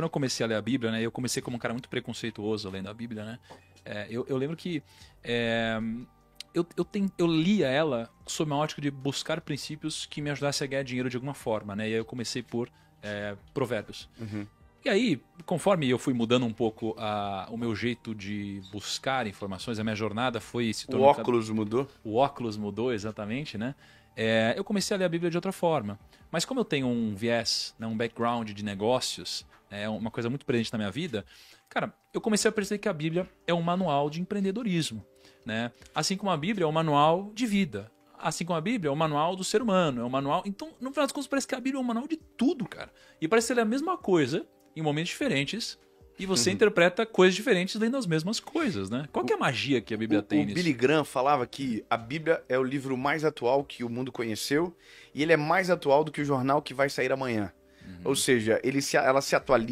quando eu comecei a ler a Bíblia, né? Eu comecei como um cara muito preconceituoso lendo a Bíblia, né? É, eu, eu, lembro que é, eu, eu, tem, eu lia ela sob uma ótica de buscar princípios que me ajudassem a ganhar dinheiro de alguma forma, né? E aí eu comecei por é, provérbios. Uhum. E aí, conforme eu fui mudando um pouco a, o meu jeito de buscar informações, a minha jornada foi se tornando. O óculos cada... mudou? O óculos mudou, exatamente, né? É, eu comecei a ler a Bíblia de outra forma. Mas como eu tenho um viés, né, um background de negócios, é uma coisa muito presente na minha vida, cara, eu comecei a perceber que a Bíblia é um manual de empreendedorismo. Né? Assim como a Bíblia é um manual de vida. Assim como a Bíblia é um manual do ser humano, é um manual. Então, no final das contas, parece que a Bíblia é um manual de tudo, cara. E parece ser é a mesma coisa em momentos diferentes e você uhum. interpreta coisas diferentes lendo as mesmas coisas, né? Qual que é a magia que a Bíblia o, tem o nisso? O Billy Graham falava que a Bíblia é o livro mais atual que o mundo conheceu e ele é mais atual do que o jornal que vai sair amanhã. Uhum. Ou seja, ele se, ela se atualiza